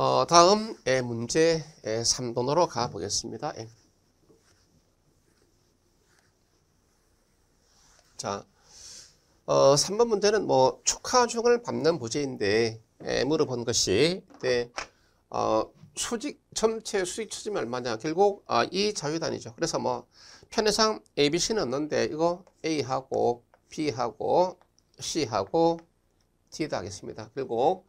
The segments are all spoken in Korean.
어, 다음 문제 3번으로 가보겠습니다. 예. 자, 어, 3번 문제는 뭐 축하중을 밟는 부재인데 예, 물어본 것이 네, 어, 수직 전체 수직 추짐 얼마냐 결국 아, 이 자유단위죠. 그래서 뭐 편의상 A, B, C는 없는데 이거 A하고 B하고 C하고 D다 하겠습니다. 결국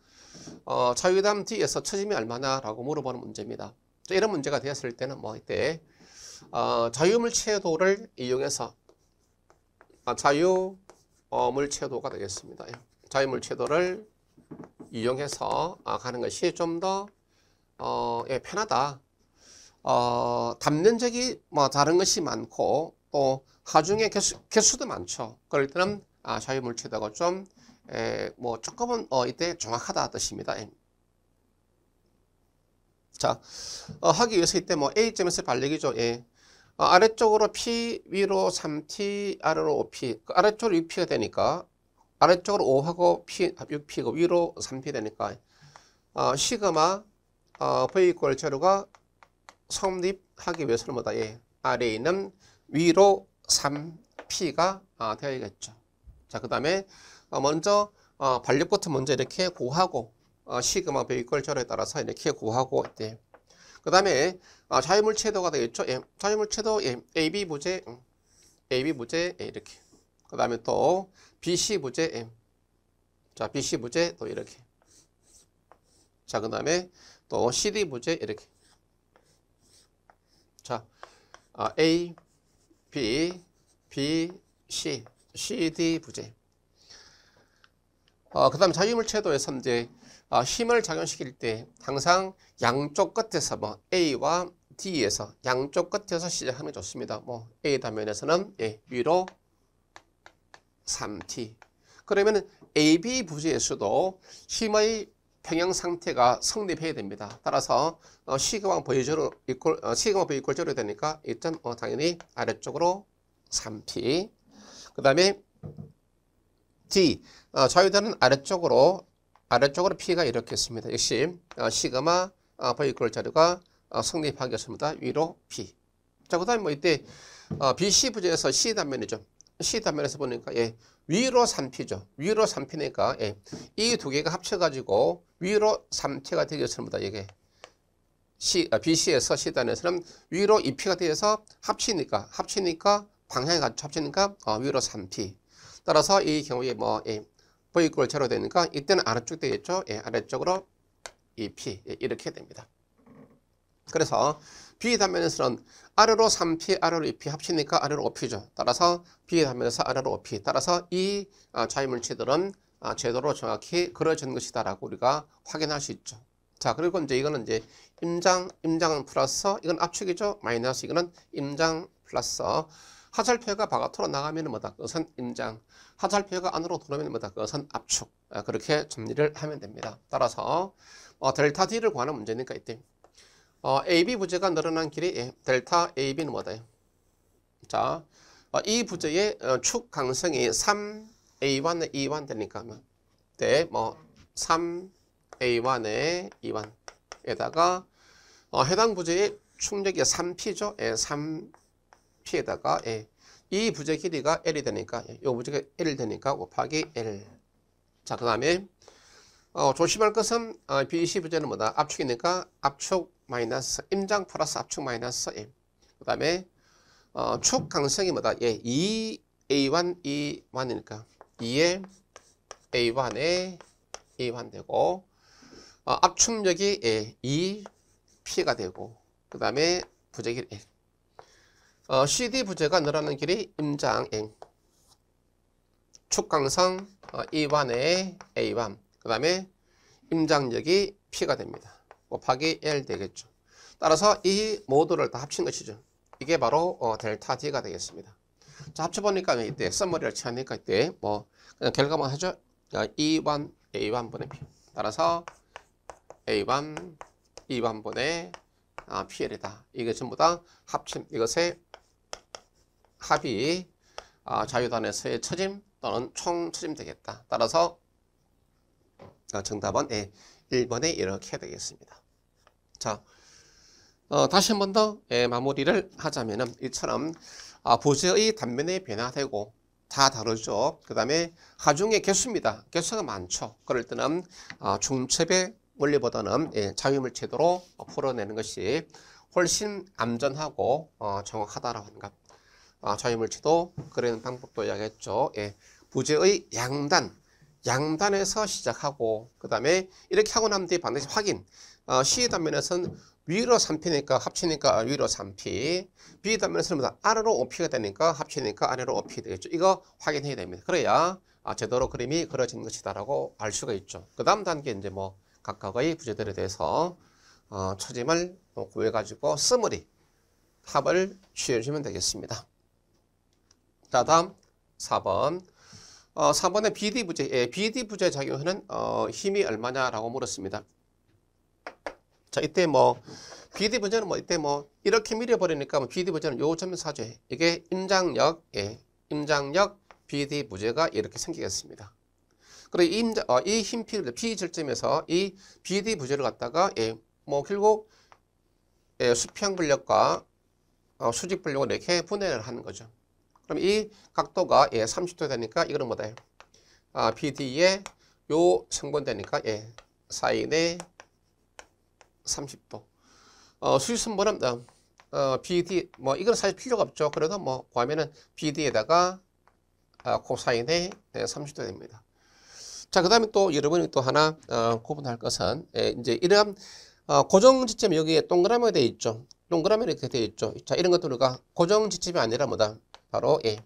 어, 자유담뒤에서 처짐이 얼마나라고 물어보는 문제입니다. 이런 문제가 되었을 때는 뭐 이때 어, 자유물체도를 이용해서 아, 자유물체도가 되겠습니다. 예. 자유물체도를 이용해서 아, 가는 것이 좀더 어, 예, 편하다. 어, 단면적이 뭐 다른 것이 많고 또 하중의 개수, 개수도 많죠. 그럴 때는 아, 자유물체도가 좀 에, 뭐 조금은 어, 이때 정확하다 뜻입니다. 예. 자, 어, 하기 위해서 이때 뭐 A점에서 발리기죠. 예. 어, 아래쪽으로 P, 위로 3T, 아래로 5P. 그 아래쪽으로 6P가 되니까 아래쪽으로 5하고 P, 6P고 아, 위로 3P 되니까 어, 시그마 어, V 이퀄 제로가 성립하기 위해서는 뭐다? 예. 아래에 는 위로 3P가 아, 되어야겠죠. 자, 그 다음에 어, 먼저 어, 반립부터 먼저 이렇게 구하고 어, 시그마 베이컬 절에 따라서 이렇게 구하고 네. 그 다음에 자유물체도가 되겠죠. 예. 자유물체도 예. AB 부재 음. AB 부재 예. 이렇게 그 다음에 또 BC 부재 예. 자 BC 부재 또 이렇게 자그 다음에 또 CD 부재 이렇게 자 아, A, B, B, C, C, D 부재 어, 그 다음 자유물체도에서 선제 어, 힘을 작용시킬 때 항상 양쪽 끝에서 뭐 A와 D에서 양쪽 끝에서 시작하면 좋습니다. 뭐 A 단면에서는 예, 위로 3T 그러면 AB 부지에서도 힘의 평형 상태가 성립해야 됩니다. 따라서 어, 시그마 이제로이꼴 어, 시그마 V 이꼴 제로 되니까 일단 어, 당연히 아래쪽으로 3T 그 다음에 D. 어, 좌유단은 아래쪽으로 아래쪽으로 P가 이렇게 있습니다. 역시 어, 시그마 어, V 이 자료가 어, 성립하겠습니다. 위로 P. 자, 그 다음에 뭐 이때 어, BC 부재에서 C 단면이죠. C 단면에서 보니까 예, 위로 3P죠. 위로 3P니까 예, 이 두 개가 합쳐가지고 위로 3T가 되겠습니다. 이게 C, 아, BC에서 C단에서는 위로 2P가 되어서 합치니까 합치니까 방향이 같이 합치니까 어, 위로 3P 따라서 이 경우에 뭐 예, v 이꼴 제로 되니까 이때는 아래쪽 되겠죠. 예, 아래쪽으로 이 p 예, 이렇게 됩니다. 그래서 b 단면에서는 아래로 3p, 아래로 2p 합치니까 아래로 5p죠. 따라서 b 단면에서 아래로 5p. 따라서 이 아, 자유물체들은 아, 제도로 정확히 그려진 것이다라고 우리가 확인할 수 있죠. 자, 그리고 이제 이거는 이제 임장, 임장 플러스, 이건 압축이죠. 마이너스, 이거는 임장 플러스. 화살표가 바깥으로 나가면 뭐다 그것은 임장 화살표가 안으로 돌아오면 뭐다 그것은 압축 아, 그렇게 정리를 하면 됩니다 따라서 어, 델타 D를 구하는 문제니까 이때 어, AB 부재가 늘어난 길이 예, 델타 AB는 뭐다 자, 어, 이 부재의 어, 축 강성이 3A1에 2만 e 되니까 뭐, 네, 뭐 3A1에 2만 e 에다가 어, 해당 부재의 충격이 3P죠. 예, 3 P에다가 A. 예. 이 부재 길이가 L이 되니까 이 예, 부재가 L이 되니까 곱하기 L. 자, 그 다음에 어, 조심할 것은 어, BC 부재는 뭐다? 압축이니까 압축 마이너스 임장 플러스 압축 마이너스 M. 그 다음에 어, 축 강성이 뭐다? 예, 2 A1, E1이니까 2에 A1에 A1 되고 어, 압축력이 예, 2P가 되고 그 다음에 부재길 L. 어, CD 부재가 늘어나는 길이 임장인 축강성 어, e 1의 A1 그 다음에 임장력이 P가 됩니다 곱하기 L 되겠죠 따라서 이 모두를 다 합친 것이죠 이게 바로 어, 델타 D가 되겠습니다 자 합쳐보니까 이때 썸머리를 취하니까 이때 뭐 그냥 결과만 하죠 E1 A1분의 P 따라서 A1 E1분의 아, PL이다 이게 전부 다 합친 이것의 합이 아, 자유단에서의 처짐 또는 총처짐 되겠다. 따라서 아, 정답은 예, 1번에 이렇게 되겠습니다. 자, 어, 다시 한 번더 예, 마무리를 하자면 이처럼 아, 부재의 단면에 변화되고 다 다르죠. 그 다음에 하중의 개수입니다. 개수가 많죠. 그럴 때는 아, 중첩의 원리보다는 예, 자유물체도로 풀어내는 것이 훨씬 안전하고 어, 정확하다고 하는 것. 아, 자유물질도 그리는 방법도 이야기했죠. 예. 부재의 양단, 양단에서 시작하고 그 다음에 이렇게 하고 난 뒤에 반드시 확인. 어, C 단면에서는 위로 3P니까 합치니까 위로 3P B 단면에서는 아래로 5P가 되니까 합치니까 아래로 5P 되겠죠. 이거 확인해야 됩니다. 그래야 아, 제대로 그림이 그려진 것이다라고 알 수가 있죠. 그 다음 단계 이제 뭐 각각의 부재들에 대해서 어, 처짐을 뭐 구해가지고 스머리 합을 취해주시면 되겠습니다. 자, 다음 4번. 어, 4번의 BD 부재. 예, BD 부재 작용하는 어, 힘이 얼마냐라고 물었습니다. 자, 이때 뭐 BD 부재는 뭐 이때 뭐 이렇게 밀어 버리니까 뭐 BD 부재는 요점 사죄. 이게 임장력 예. 임장력 BD 부재가 이렇게 생기겠습니다. 그리고 임 어, 이 힘필 P 절점에서 이 BD 부재를 갖다가 예, 뭐 결국 예, 수평 근력과 어, 수직 근력을 이렇게 분해를 하는 거죠. 그럼 이 각도가 예, 30도 되니까 이거는 뭐다? 아, 요 아, BD의 요 생본 되니까 예, 사인의 30도. 어, 수직선보는 어, 어, BD 뭐 이건 사실 필요가 없죠. 그래도 뭐구면은 BD에다가 아, 코사인의 예, 30도 됩니다. 자, 그 다음에 또 여러분이 또 하나 어, 구분할 것은 예, 이제 이런 어, 고정지점 여기에 동그라미가 되어 있죠. 동그라미 이렇게 되어 있죠. 자, 이런 것들 우리가 고정지점이 아니라 뭐다? 바로 예,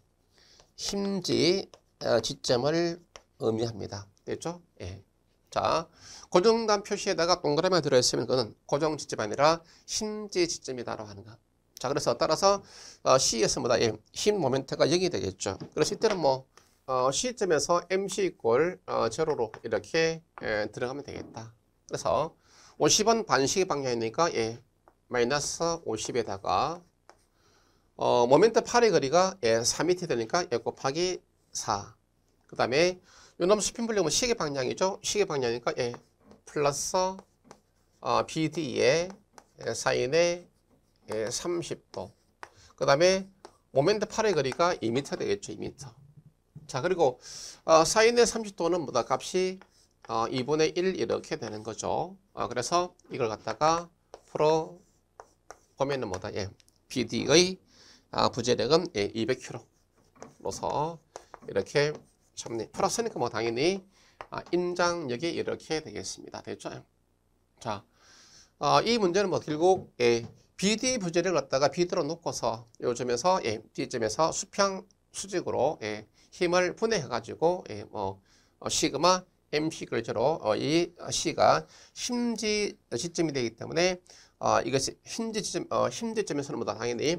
심지 어, 지점을 의미합니다. 됐죠? 예. 자, 고정단 표시에다가 동그라미가 들어있으면 그거 고정 지점이 아니라 심지 지점이다라고 하는 거. 자, 그래서 따라서 어, C에서보다 예, 힘 모멘트가 0이 되겠죠. 그래서 이때는 뭐 어, C점에서 MC 이꼴 어, 제로 이렇게 예, 들어가면 되겠다. 그래서 50원 반시 방향이니까 예, 마이너스 50에다가 어, 모멘트 8의 거리가 3 예, 4m 되니까 예 곱하기 4. 그 다음에 요놈 스핀 볼륨은 뭐 시계 방향이죠. 시계 방향이니까 예 플러스 어, BD의 예, 사인의 예, 30도. 그 다음에 모멘트 8의 거리가 2m 되겠죠. 2m. 자 그리고 어, 사인의 30도는 뭐다 값이 어, 2분의 1 이렇게 되는 거죠. 어, 그래서 이걸 갖다가 프로, 보면은 뭐다 예 BD의 아, 부재력은 예, 200kg로서 이렇게 접니 플러스니까 뭐 당연히 아, 인장력이 이렇게 되겠습니다. 됐죠? 자, 어, 이 문제는 뭐 결국 예, BD 부재를 갖다가 B드로 놓고서 요점에서 예, B점에서 수평 수직으로 예, 힘을 분해해가지고 예, 뭐 어, 시그마 MC 글자로 그 어, 이 C가 심지 시점이 되기 때문에 어, 이것이 힘지점 어, 힘지점에서는 뭐다? 당연히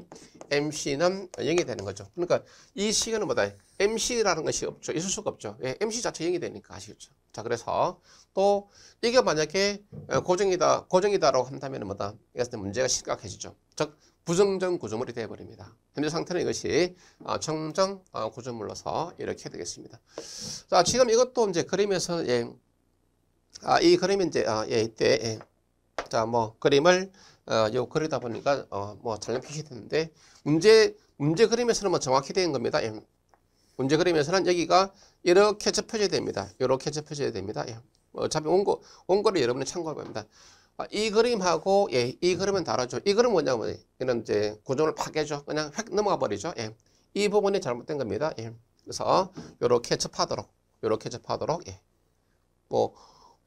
MC는 0이 되는 거죠. 그러니까 이 시간은 뭐다? MC라는 것이 없죠. 있을 수가 없죠. 예, MC 자체 0이 되니까 아시겠죠. 자, 그래서 또 이게 만약에 어, 고정이다, 고정이다라고 한다면 뭐다? 이것은 문제가 심각해지죠. 즉, 부정정 구조물이 되어버립니다. 현재 상태는 이것이 정정 어, 어, 구조물로서 이렇게 되겠습니다. 자, 지금 이것도 이제 그림에서, 예, 아, 이 그림이 이제, 아, 예, 이때, 예. 자, 뭐 그림을 어, 요 그리다 보니까 어, 뭐잘 넘기게 되는데 문제 문제 그림에서는 뭐 정확히 된 겁니다. 예. 문제 그림에서는 여기가 이렇게 접혀져야 됩니다. 이렇게 접혀져야 됩니다. 예. 어차피 원고 원고를 여러분이 참고할 겁니다. 아, 이 그림하고 예, 이 그림은 다르죠. 이 그림은 뭐냐면 이런 이제 고정을 파괴죠. 그냥 획 넘어가 버리죠. 예. 이 부분이 잘못된 겁니다. 예. 그래서 이렇게 접하도록 이렇게 접하도록 예. 뭐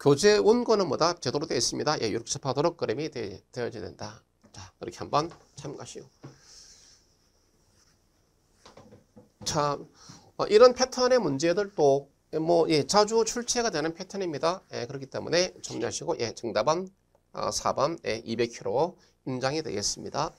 교재 원고는 뭐다? 제대로 되어 있습니다. 예, 이렇게 접하도록 그림이 되, 되어져야 된다. 자, 그렇게 한번 참고하시오. 참, 어, 이런 패턴의 문제들도 뭐 예, 자주 출제가 되는 패턴입니다. 예, 그렇기 때문에 정리하시고 예, 정답은 어, 4번 예, 200kg 인장이 되겠습니다.